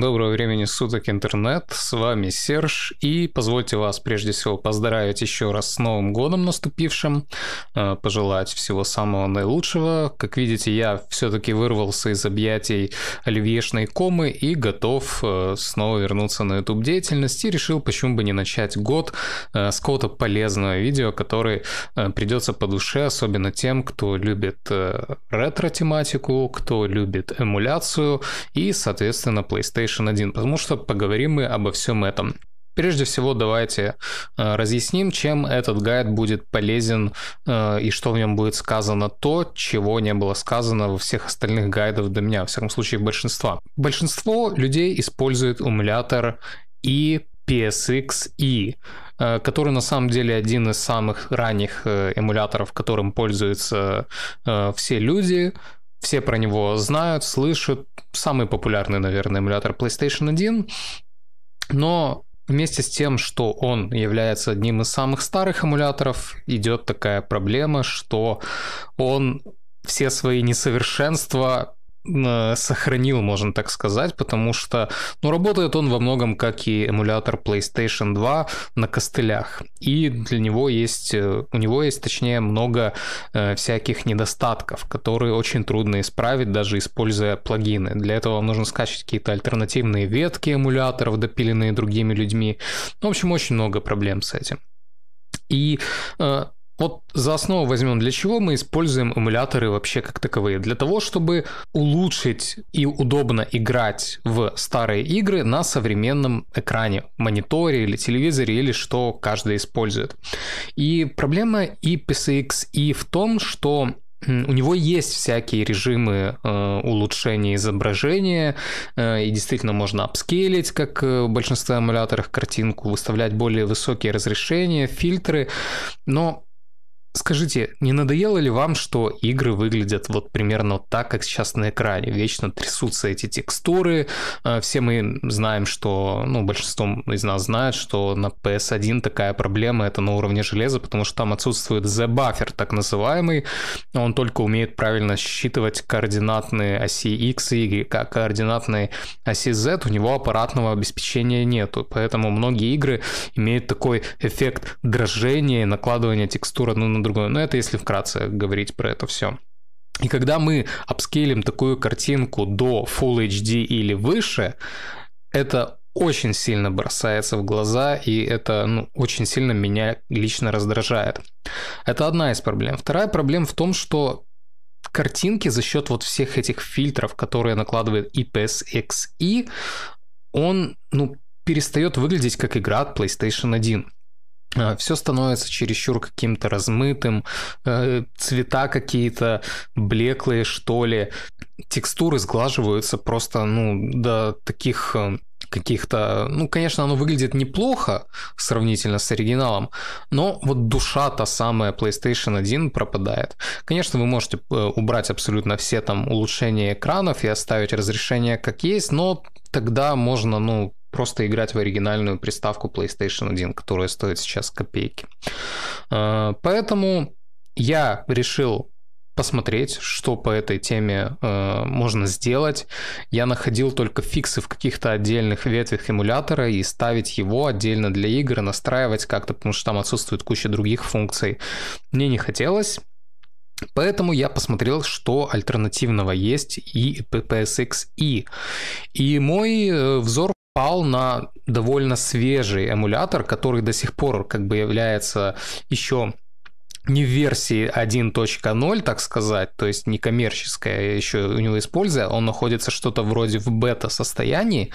Доброго времени суток, интернет. С вами Серж. И позвольте вас прежде всего поздравить еще раз с Новым годом наступившим. Э, пожелать всего самого наилучшего. Как видите, я все-таки вырвался из объятий оливьешной комы и готов э, снова вернуться на YouTube деятельность. И решил, почему бы не начать год э, с какого-то полезного видео, которое придется по душе, особенно тем, кто любит ретро-тематику, кто любит эмуляцию и, соответственно, PlayStation PlayStation 1, потому что поговорим мы обо всем этом. Прежде всего, давайте э, разъясним, чем этот гайд будет полезен э, и что в нем будет сказано то, чего не было сказано во всех остальных гайдах до меня, во всяком случае, большинства. Большинство людей использует эмулятор и psx и e, э, который на самом деле один из самых ранних э, эмуляторов, которым пользуются э, все люди. Все про него знают, слышат. Самый популярный, наверное, эмулятор PlayStation 1. Но вместе с тем, что он является одним из самых старых эмуляторов, идет такая проблема, что он все свои несовершенства Э, сохранил, можно так сказать, потому что ну, работает он во многом как и эмулятор PlayStation 2 на костылях. И для него есть, э, у него есть, точнее, много э, всяких недостатков, которые очень трудно исправить, даже используя плагины. Для этого вам нужно скачать какие-то альтернативные ветки эмуляторов, допиленные другими людьми. Ну, в общем, очень много проблем с этим. И э, вот за основу возьмем, для чего мы используем эмуляторы вообще как таковые? Для того, чтобы улучшить и удобно играть в старые игры на современном экране, мониторе или телевизоре, или что каждый использует. И проблема и PSX и в том, что у него есть всякие режимы э, улучшения изображения, э, и действительно можно апскейлить, как э, в большинстве эмуляторах, картинку, выставлять более высокие разрешения, фильтры, но Скажите, не надоело ли вам, что игры выглядят вот примерно так, как сейчас на экране? Вечно трясутся эти текстуры. Э, все мы знаем, что, ну, большинство из нас знает, что на PS1 такая проблема, это на уровне железа, потому что там отсутствует z Buffer, так называемый. Он только умеет правильно считывать координатные оси X и Y, а координатные оси Z у него аппаратного обеспечения нету. Поэтому многие игры имеют такой эффект дрожжения, накладывания текстуры ну, другое. Но это если вкратце говорить про это все. И когда мы обскейлим такую картинку до Full HD или выше, это очень сильно бросается в глаза, и это ну, очень сильно меня лично раздражает. Это одна из проблем. Вторая проблема в том, что картинки за счет вот всех этих фильтров, которые накладывает IPS XE, он ну, перестает выглядеть как игра от PlayStation 1. А, все становится чересчур каким-то размытым, э, цвета какие-то блеклые, что ли, текстуры сглаживаются просто, ну, до таких э, каких-то... Ну, конечно, оно выглядит неплохо сравнительно с оригиналом, но вот душа та самая PlayStation 1 пропадает. Конечно, вы можете э, убрать абсолютно все там улучшения экранов и оставить разрешение как есть, но тогда можно, ну, просто играть в оригинальную приставку PlayStation 1, которая стоит сейчас копейки. А, поэтому я решил посмотреть, что по этой теме э, можно сделать. Я находил только фиксы в каких-то отдельных ветвях эмулятора и ставить его отдельно для игр, настраивать как-то, потому что там отсутствует куча других функций. Мне не хотелось. Поэтому я посмотрел, что альтернативного есть и PSX и. E. И мой э, взор пал на довольно свежий эмулятор, который до сих пор как бы является еще не в версии 1.0, так сказать, то есть не коммерческая еще у него используя, он находится что-то вроде в бета-состоянии,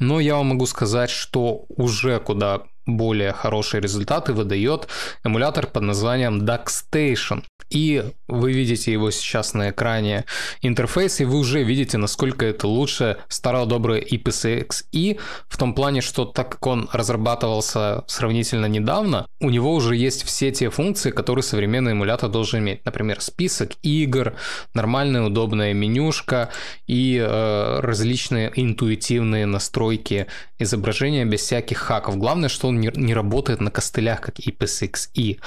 но я вам могу сказать, что уже куда более хорошие результаты выдает эмулятор под названием DuckStation. И вы видите его сейчас на экране интерфейс, и вы уже видите, насколько это лучше старого доброго и в том плане, что так как он разрабатывался сравнительно недавно, у него уже есть все те функции, которые современный эмулятор должен иметь. Например, список игр, нормальная удобная менюшка и э, различные интуитивные настройки изображения без всяких хаков. Главное, что он не, не работает на костылях, как IPSXi,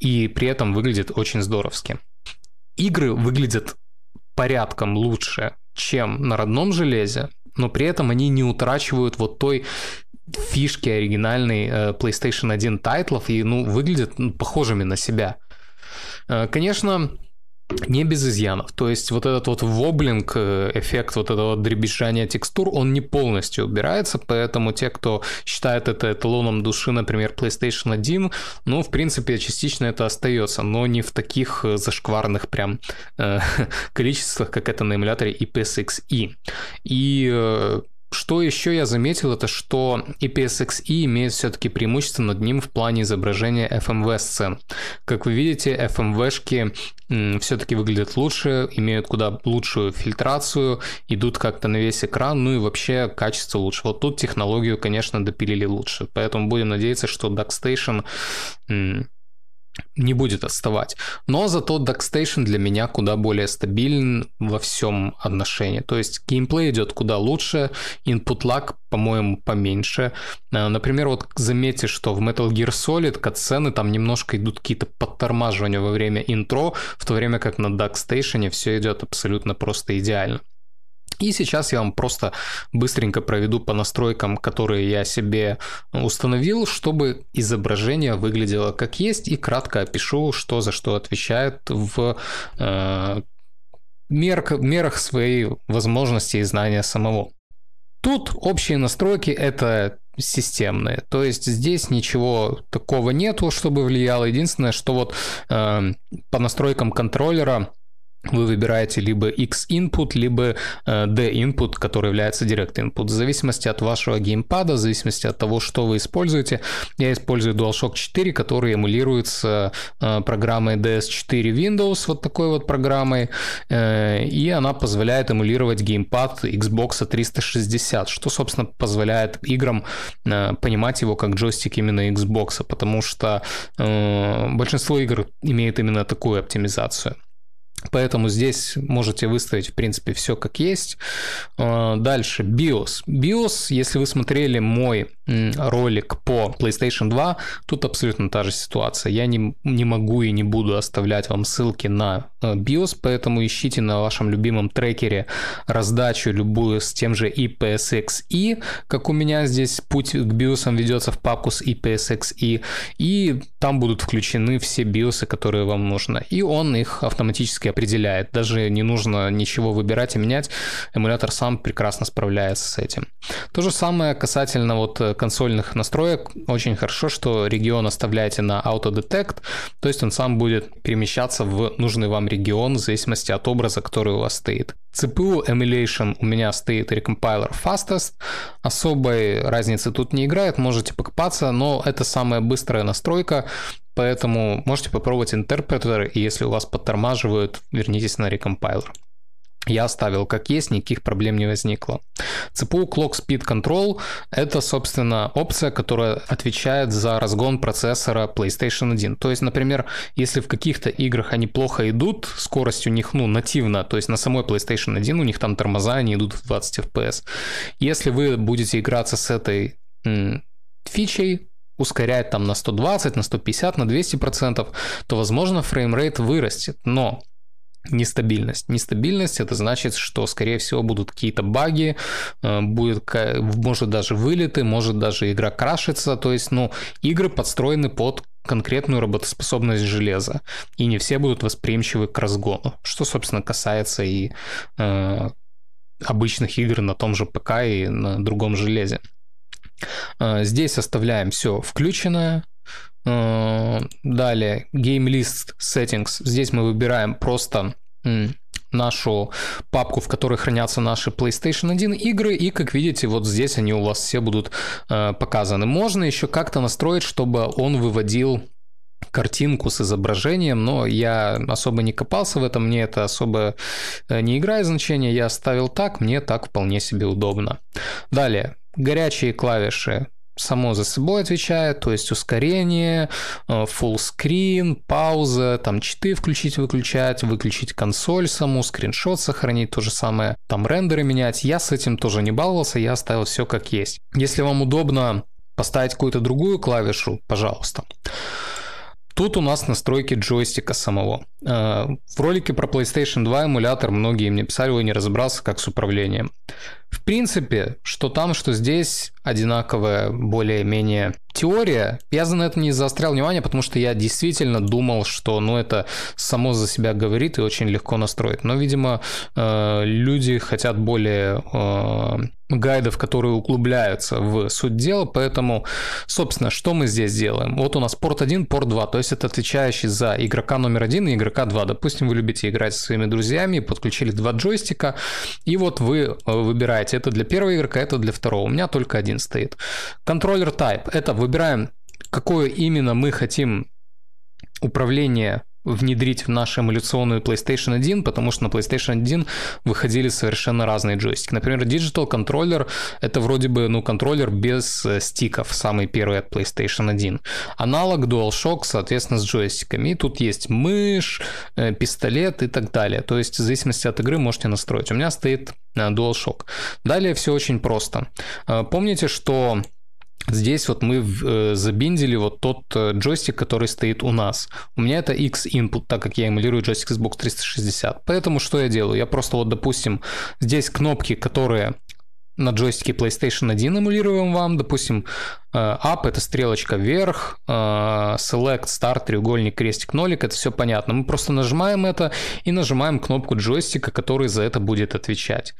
и при этом выглядит очень здоровски. Игры выглядят порядком лучше, чем на родном железе, но при этом они не утрачивают вот той фишки оригинальной э, PlayStation 1 тайтлов и, ну, выглядят похожими на себя. Э, конечно, не без изъянов. То есть вот этот вот воблинг, э, эффект вот этого дребезжания текстур, он не полностью убирается, поэтому те, кто считает это эталоном души, например, PlayStation 1, ну, в принципе, частично это остается, но не в таких э, зашкварных прям э, количествах, как это на эмуляторе и IPSXi. E. И э, что еще я заметил, это что IPSXe имеет все-таки преимущество над ним в плане изображения FMV сцен. Как вы видите, FMV-шки все-таки выглядят лучше, имеют куда лучшую фильтрацию, идут как-то на весь экран, ну и вообще качество лучше. Вот тут технологию, конечно, допилили лучше. Поэтому будем надеяться, что DuckStation не будет отставать. Но зато Dockstation для меня куда более стабилен во всем отношении. То есть геймплей идет куда лучше, input lag, по-моему, поменьше. Э, например, вот заметьте, что в Metal Gear Solid катсцены там немножко идут какие-то подтормаживания во время интро, в то время как на Dockstation все идет абсолютно просто идеально. И сейчас я вам просто быстренько проведу по настройкам, которые я себе установил, чтобы изображение выглядело как есть, и кратко опишу, что за что отвечает в э, мер, мерах своей возможности и знания самого. Тут общие настройки это системные, то есть здесь ничего такого нету, чтобы влияло. Единственное, что вот э, по настройкам контроллера вы выбираете либо X-input, либо э, D-input, который является Direct Input. В зависимости от вашего геймпада, в зависимости от того, что вы используете. Я использую DualShock 4, который эмулируется э, программой DS4 Windows, вот такой вот программой. Э, и она позволяет эмулировать геймпад Xbox 360, что, собственно, позволяет играм понимать его как джойстик именно Xbox, потому что большинство игр имеет именно такую оптимизацию. Поэтому здесь можете выставить, в принципе, все как есть. Э, дальше, BIOS. BIOS, если вы смотрели мой ролик по PlayStation 2, тут абсолютно та же ситуация. Я не, не могу и не буду оставлять вам ссылки на BIOS, э, поэтому ищите на вашем любимом трекере раздачу любую с тем же IPSXi, как у меня здесь путь к BIOS ведется в папку с IPSXi, и там будут включены все BIOS, которые вам нужно. И он их автоматически определяет. Даже не нужно ничего выбирать и менять. Эмулятор сам прекрасно справляется с этим. То же самое касательно вот э, консольных настроек очень хорошо, что регион оставляете на Auto-Detect, то есть он сам будет перемещаться в нужный вам регион в зависимости от образа, который у вас стоит. CPU Emulation у меня стоит recompiler Fastest, особой разницы тут не играет, можете покупаться, но это самая быстрая настройка, поэтому можете попробовать интерпретер, и если у вас подтормаживают, вернитесь на recompiler я оставил как есть, никаких проблем не возникло. CPU Clock Speed Control — это, собственно, опция, которая отвечает за разгон процессора PlayStation 1. То есть, например, если в каких-то играх они плохо идут, скорость у них, ну, нативно, то есть на самой PlayStation 1 у них там тормоза, они идут в 20 FPS. Если вы будете играться с этой м- фичей, ускорять там на 120, на 150, на 200 процентов, то, возможно, фреймрейт вырастет. Но Нестабильность. Нестабильность это значит, что, скорее всего, будут какие-то баги, э, будет, может даже вылеты, может даже игра крашится. То есть, ну, игры подстроены под конкретную работоспособность железа, и не все будут восприимчивы к разгону, что, собственно, касается и э, обычных игр на том же ПК и на другом железе. Э, здесь оставляем все включенное, Э, далее, Game List Settings. Здесь мы выбираем просто нашу папку, в которой хранятся наши PlayStation 1 игры, и, как видите, вот здесь они у вас все будут э, показаны. Можно еще как-то настроить, чтобы он выводил картинку с изображением, но я особо не копался в этом, мне это особо э, не играет значения, я оставил так, мне так вполне себе удобно. Далее, горячие клавиши само за собой отвечает, то есть ускорение, э, full screen, пауза, там читы включить, выключать, выключить консоль саму, скриншот сохранить, то же самое, там рендеры менять. Я с этим тоже не баловался, я оставил все как есть. Если вам удобно поставить какую-то другую клавишу, пожалуйста. Тут у нас настройки джойстика самого. Э, в ролике про PlayStation 2 эмулятор многие мне писали, я не разобрался, как с управлением. В принципе, что там, что здесь, одинаковая более-менее теория. Я за это не заострял внимание, потому что я действительно думал, что ну, это само за себя говорит и очень легко настроить. Но, видимо, э, люди хотят более э, гайдов, которые углубляются в суть дела, поэтому, собственно, что мы здесь делаем? Вот у нас порт 1, порт 2, то есть это отвечающий за игрока номер 1 и игрока 2. Допустим, вы любите играть со своими друзьями, подключили два джойстика, и вот вы э, выбираете, это для первого игрока, это для второго. У меня только один стоит. Контроллер type, это выбираем, какое именно мы хотим управление внедрить в нашу эмуляционную PlayStation 1, потому что на PlayStation 1 выходили совершенно разные джойстики. Например, Digital Controller — это вроде бы, ну, контроллер без э, стиков, самый первый от PlayStation 1. Аналог DualShock, соответственно, с джойстиками. И тут есть мышь, э, пистолет и так далее. То есть, в зависимости от игры можете настроить. У меня стоит э, DualShock. Далее все очень просто. Помните, что Здесь вот мы э, забиндили вот тот э, джойстик, который стоит у нас. У меня это X-input, так как я эмулирую джойстик Xbox 360. Поэтому что я делаю? Я просто вот, допустим, здесь кнопки, которые на джойстике PlayStation 1 эмулируем вам, допустим, э, up это стрелочка вверх, э, select, start, треугольник, крестик, нолик, это все понятно. Мы просто нажимаем это и нажимаем кнопку джойстика, который за это будет отвечать.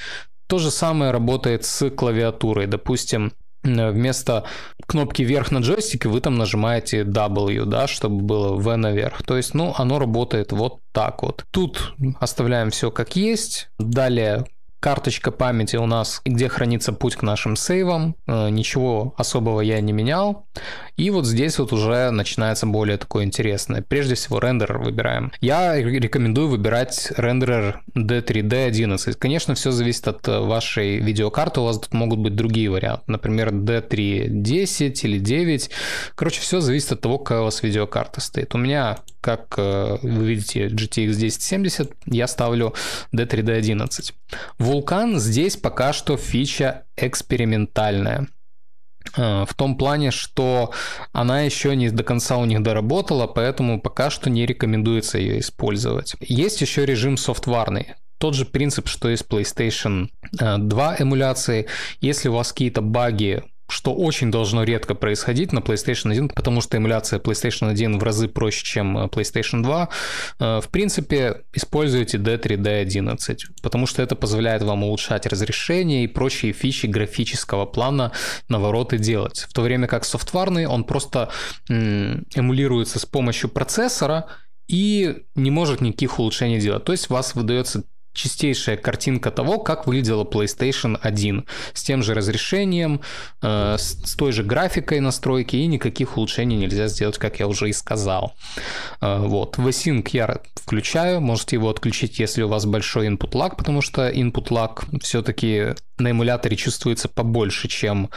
То же самое работает с клавиатурой. Допустим, Э, вместо кнопки вверх на джойстике вы там нажимаете W, да, чтобы было V наверх. То есть, ну, оно работает вот так вот. Тут оставляем все как есть. Далее карточка памяти у нас, где хранится путь к нашим сейвам. Э, ничего особого я не менял. И вот здесь вот уже начинается более такое интересное. Прежде всего рендер выбираем. Я рекомендую выбирать рендерер D3D11. Конечно, все зависит от э, вашей видеокарты. У вас тут могут быть другие варианты. Например, d 3 10 или 9. Короче, все зависит от того, какая у вас видеокарта стоит. У меня, как э, вы видите, GTX 1070, я ставлю D3D11. Вулкан здесь пока что фича экспериментальная. Э, в том плане, что она еще не до конца у них доработала, поэтому пока что не рекомендуется ее использовать. Есть еще режим софтварный, тот же принцип, что и с PlayStation 2 э, эмуляции. Если у вас какие-то баги что очень должно редко происходить на PlayStation 1, потому что эмуляция PlayStation 1 в разы проще, чем э, PlayStation 2. Э, в принципе, используйте D3D11, потому что это позволяет вам улучшать разрешение и прочие фичи графического плана на вороты делать. В то время как софтварный, он просто эмулируется с помощью процессора, и не может никаких улучшений делать. То есть у вас выдается чистейшая картинка того, как выглядела PlayStation 1 с тем же разрешением, э, с, той же графикой настройки и никаких улучшений нельзя сделать, как я уже и сказал. Э, вот, VSync я включаю, можете его отключить, если у вас большой input lag, потому что input lag все-таки на эмуляторе чувствуется побольше, чем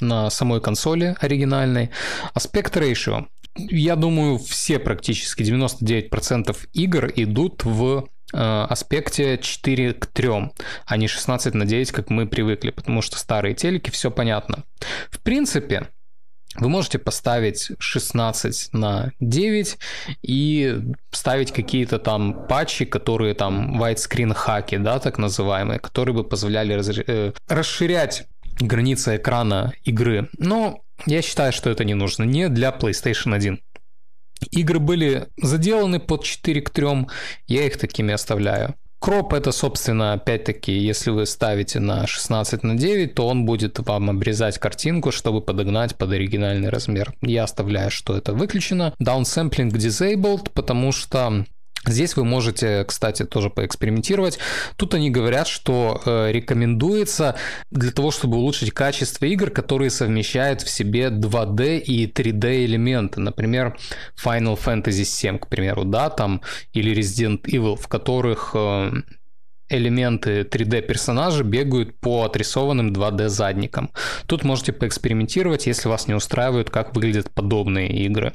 на самой консоли оригинальной. Аспект ratio. Я думаю, все практически 99% игр идут в Э, аспекте 4 к 3, а не 16 на 9, как мы привыкли, потому что старые телеки, все понятно. В принципе, вы можете поставить 16 на 9 и ставить какие-то там патчи, которые там widescreen хаки, да, так называемые, которые бы позволяли разр... Э, расширять границы экрана игры. Но я считаю, что это не нужно. Не для PlayStation 1. Игры были заделаны под 4 к 3, я их такими оставляю. Кроп это, собственно, опять-таки, если вы ставите на 16 на 9, то он будет вам обрезать картинку, чтобы подогнать под оригинальный размер. Я оставляю, что это выключено. Downsampling disabled, потому что Здесь вы можете, кстати, тоже поэкспериментировать. Тут они говорят, что э, рекомендуется для того, чтобы улучшить качество игр, которые совмещают в себе 2D и 3D элементы. Например, Final Fantasy VII, к примеру, да, там, или Resident Evil, в которых э, элементы 3D персонажа бегают по отрисованным 2D задникам. Тут можете поэкспериментировать, если вас не устраивают, как выглядят подобные игры.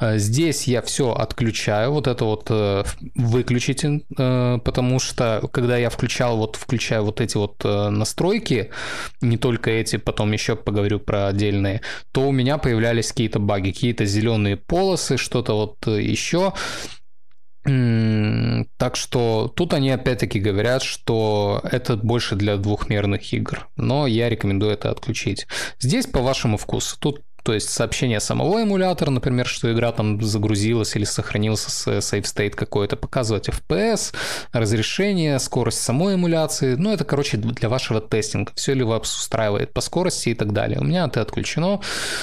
Э, здесь я все отключаю, вот это вот э, выключите, э, потому что когда я включал, вот включаю вот эти вот настройки, не только эти, потом еще поговорю про отдельные, то у меня появлялись какие-то баги, какие-то зеленые полосы, что-то вот еще. Так что тут они опять-таки говорят, что это больше для двухмерных игр, но я рекомендую это отключить. Здесь по вашему вкусу. Тут то есть сообщение самого эмулятора, например, что игра там загрузилась или сохранился э, save state какой-то, показывать FPS, разрешение, скорость самой эмуляции. Ну, это, короче, для вашего тестинга. Все ли вас устраивает по скорости и так далее. У меня это отключено,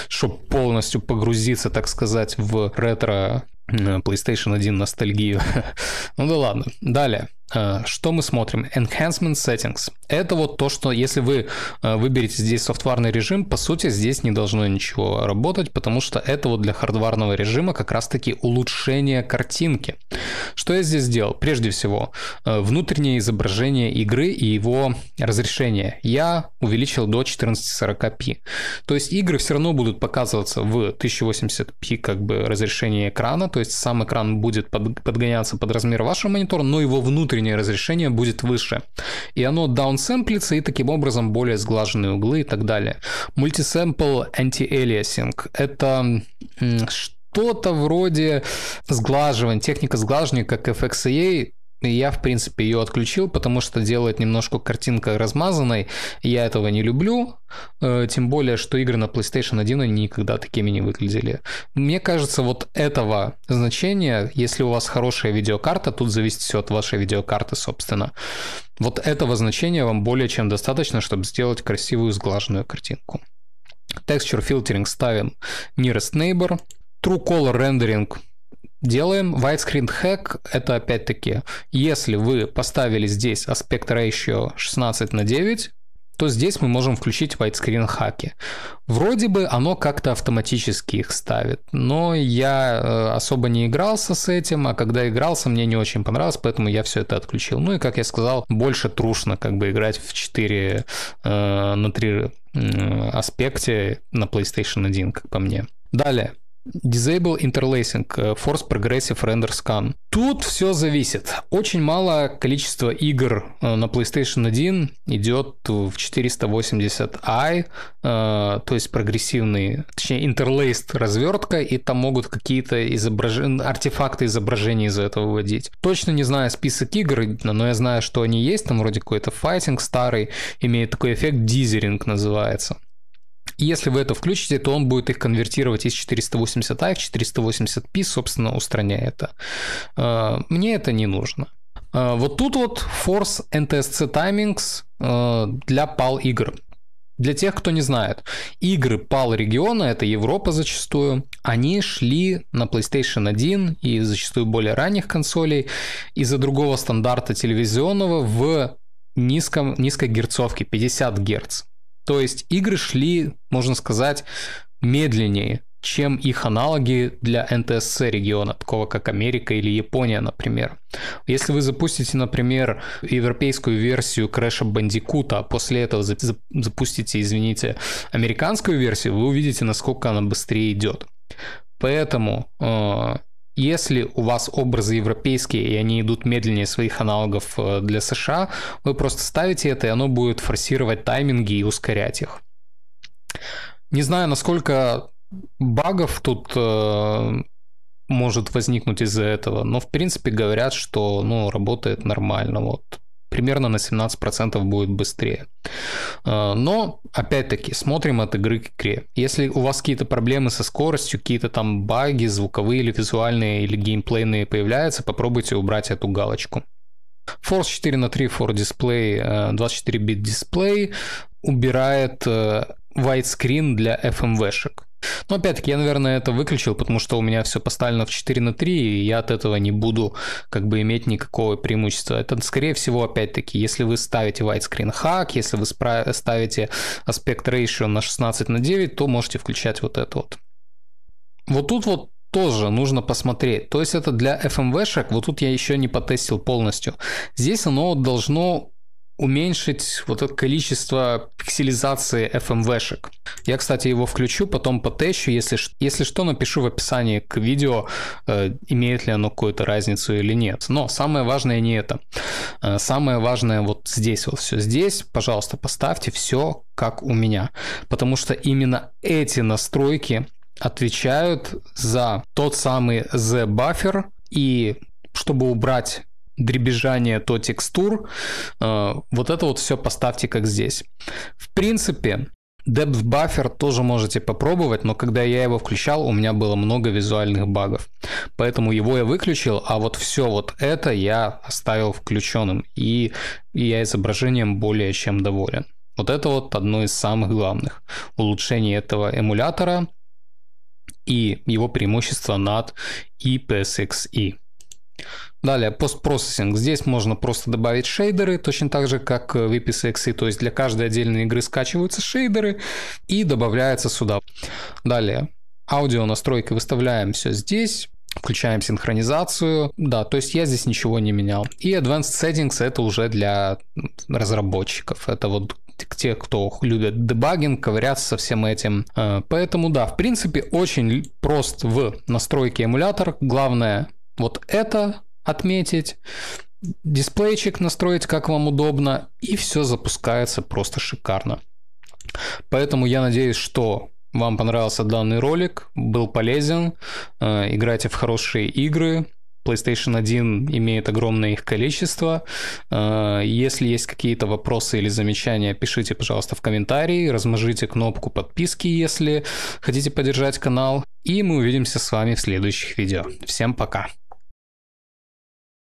чтобы полностью погрузиться, так сказать, в ретро э, PlayStation 1 ностальгию. ну да ладно. Далее. Э, что мы смотрим? Enhancement Settings. Это вот то, что если вы э, выберете здесь софтварный режим, по сути, здесь не должно ничего работать, потому что это вот для хардварного режима как раз-таки улучшение картинки. Что я здесь сделал? Прежде всего, э, внутреннее изображение игры и его разрешение. Я увеличил до 1440p. То есть игры все равно будут показываться в 1080p как бы разрешение экрана, то есть сам экран будет подгоняться под размер вашего монитора, но его внутреннее разрешение будет выше. И оно down сэмплится, и таким образом более сглаженные углы и так далее. Мультисэмпл антиэлиасинг — это что-то вроде сглаживания, техника сглаживания, как FXEA, и я, в принципе, ее отключил, потому что делает немножко картинка размазанной. Я этого не люблю. Э, тем более, что игры на PlayStation 1 никогда такими не выглядели. Мне кажется, вот этого значения, если у вас хорошая видеокарта, тут зависит все от вашей видеокарты, собственно. Вот этого значения вам более чем достаточно, чтобы сделать красивую сглаженную картинку. Texture filtering ставим nearest neighbor. True color rendering делаем widescreen hack. Это опять-таки, если вы поставили здесь аспект ratio 16 на 9, то здесь мы можем включить widescreen хаки. Вроде бы оно как-то автоматически их ставит, но я э, особо не игрался с этим, а когда игрался, мне не очень понравилось, поэтому я все это отключил. Ну и, как я сказал, больше трушно как бы играть в 4 э, на 3 э, аспекте на PlayStation 1, как по мне. Далее. Disable Interlacing, э, Force Progressive Render Scan. Тут все зависит. Очень мало количество игр э, на PlayStation 1 идет в 480i, э, то есть прогрессивный, точнее, interlaced развертка, и там могут какие-то изображ... артефакты изображений из этого выводить. Точно не знаю список игр, но я знаю, что они есть, там вроде какой-то файтинг старый, имеет такой эффект дизеринг называется. И если вы это включите, то он будет их конвертировать из 480i а в 480p, собственно, устраняя это. А, мне это не нужно. А, вот тут вот Force NTSC Timings для PAL игр. Для тех, кто не знает, игры PAL региона, это Европа зачастую, они шли на PlayStation 1 и зачастую более ранних консолей из-за другого стандарта телевизионного в низком, низкой герцовке, 50 герц. То есть игры шли, можно сказать, медленнее, чем их аналоги для НТСЦ региона, такого как Америка или Япония, например. Если вы запустите, например, европейскую версию Crash Bandicoot, а после этого запустите, извините, американскую версию, вы увидите, насколько она быстрее идет. Поэтому э, если у вас образы европейские, и они идут медленнее своих аналогов э, для США, вы просто ставите это, и оно будет форсировать тайминги и ускорять их. Не знаю, насколько багов тут э, может возникнуть из-за этого, но в принципе говорят, что ну, работает нормально. Вот примерно на 17% будет быстрее. Э, но, опять-таки, смотрим от игры к игре. Если у вас какие-то проблемы со скоростью, какие-то там баги, звуковые или визуальные, или геймплейные появляются, попробуйте убрать эту галочку. Force 4 на 3 for Display, 24-бит э, дисплей убирает э, widescreen для FMV-шек. Но ну, опять-таки я, наверное, это выключил, потому что у меня все поставлено в 4 на 3, и я от этого не буду как бы иметь никакого преимущества. Это, скорее всего, опять-таки, если вы ставите widescreen hack, если вы ставите аспект ratio на 16 на 9, то можете включать вот это вот. Вот тут вот тоже нужно посмотреть. То есть это для FMV-шек, вот тут я еще не потестил полностью. Здесь оно должно уменьшить вот это количество пикселизации FMV-шек. Я, кстати, его включу, потом потещу, если, если что, напишу в описании к видео, э, имеет ли оно какую-то разницу или нет. Но самое важное не это. Э, самое важное вот здесь вот все. Здесь, пожалуйста, поставьте все как у меня, потому что именно эти настройки отвечают за тот самый z буфер и чтобы убрать дребезжание, то текстур. Э, вот это вот все поставьте как здесь. В принципе, Depth Buffer тоже можете попробовать, но когда я его включал, у меня было много визуальных багов. Поэтому его я выключил, а вот все вот это я оставил включенным. И я изображением более чем доволен. Вот это вот одно из самых главных улучшений этого эмулятора и его преимущества над ePSXe. Далее, постпроцессинг. Здесь можно просто добавить шейдеры, точно так же, как э, в EPSX, то есть для каждой отдельной игры скачиваются шейдеры и добавляется сюда. Далее, аудио настройки выставляем все здесь, включаем синхронизацию. Да, то есть я здесь ничего не менял. И Advanced Settings это уже для ну, разработчиков. Это вот те, кто любят дебагинг, ковыряться со всем этим. Э, поэтому да, в принципе, очень прост в настройке эмулятор. Главное вот это отметить, дисплейчик настроить, как вам удобно, и все запускается просто шикарно. Поэтому я надеюсь, что вам понравился данный ролик, был полезен, э, играйте в хорошие игры, PlayStation 1 имеет огромное их количество. Э, если есть какие-то вопросы или замечания, пишите, пожалуйста, в комментарии, размажите кнопку подписки, если хотите поддержать канал. И мы увидимся с вами в следующих видео. Всем пока!